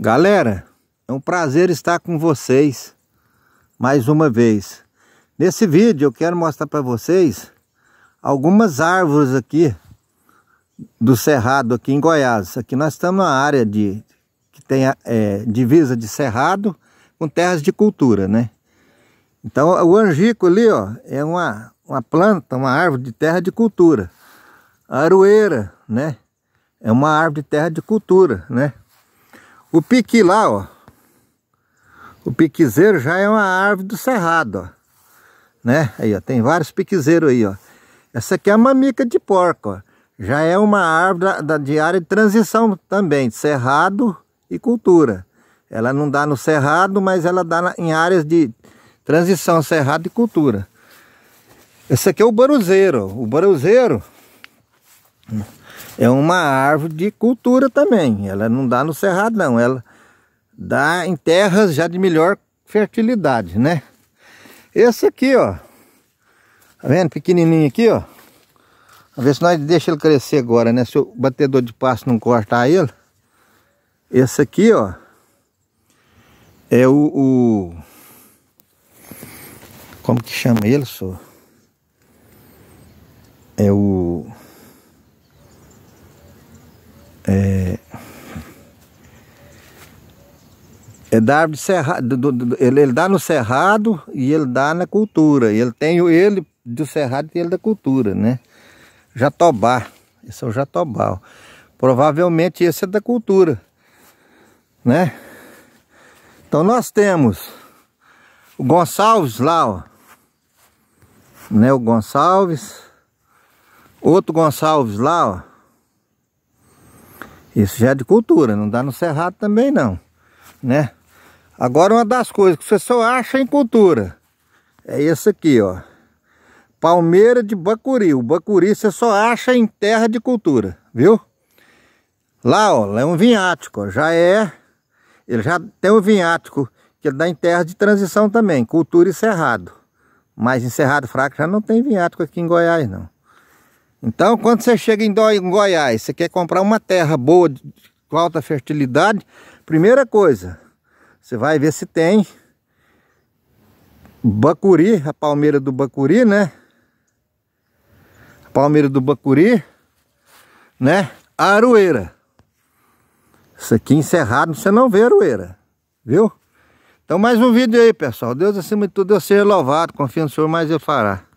Galera, é um prazer estar com vocês mais uma vez. Nesse vídeo eu quero mostrar para vocês algumas árvores aqui do Cerrado aqui em Goiás. Aqui nós estamos na área de que tem a, é, divisa de Cerrado com terras de cultura, né? Então o angico ali, ó, é uma, uma planta, uma árvore de terra de cultura. A aroeira, né? É uma árvore de terra de cultura, né? O piqui lá, ó. O piquizeiro já é uma árvore do cerrado, ó. Né? Aí, ó, tem vários piquezeiros aí, ó. Essa aqui é uma mica de porco, ó. Já é uma árvore da, da, de área de transição também, de cerrado e cultura. Ela não dá no cerrado, mas ela dá na, em áreas de transição, cerrado e cultura. Esse aqui é o baruzeiro. O baruzeiro é uma árvore de cultura também. Ela não dá no cerrado, não. Ela dá em terras já de melhor fertilidade, né? Esse aqui, ó. Tá vendo? Pequenininho aqui, ó. Vamos ver se nós deixamos ele crescer agora, né? Se o batedor de passo não cortar ele. Esse aqui, ó. É o... o... Como que chama ele, É o É da árvore cerrado, ele, ele, dá no cerrado e ele dá na cultura. Ele tem o ele do cerrado e ele da cultura, né? Jatobá, esse é o jatobá. Ó. Provavelmente esse é da cultura, né? Então nós temos o Gonçalves lá, ó. Né, o Gonçalves. Outro Gonçalves lá, ó. Esse já é de cultura, não dá no cerrado também não, né? Agora uma das coisas que você só acha é em cultura é esse aqui, ó. Palmeira de bacuri. O bacuri você só acha em terra de cultura, viu? Lá, ó, lá é um vinhático, ó, já é... Ele já tem um vinhático que dá em terra de transição também, cultura e cerrado. Mas em cerrado fraco já não tem vinhático aqui em Goiás, não. Então, quando você chega em, em Goiás, você quer comprar uma terra boa, com alta fertilidade, primeira coisa, você vai ver se tem. Bacuri, a palmeira do Bacuri, né? A palmeira do Bacuri, né? A aroeira. Isso aqui encerrado, você não vê aroeira, viu? Então mais um vídeo aí, pessoal. Deus acima de tudo, eu ser louvado. Confia no Senhor, mas eu fará.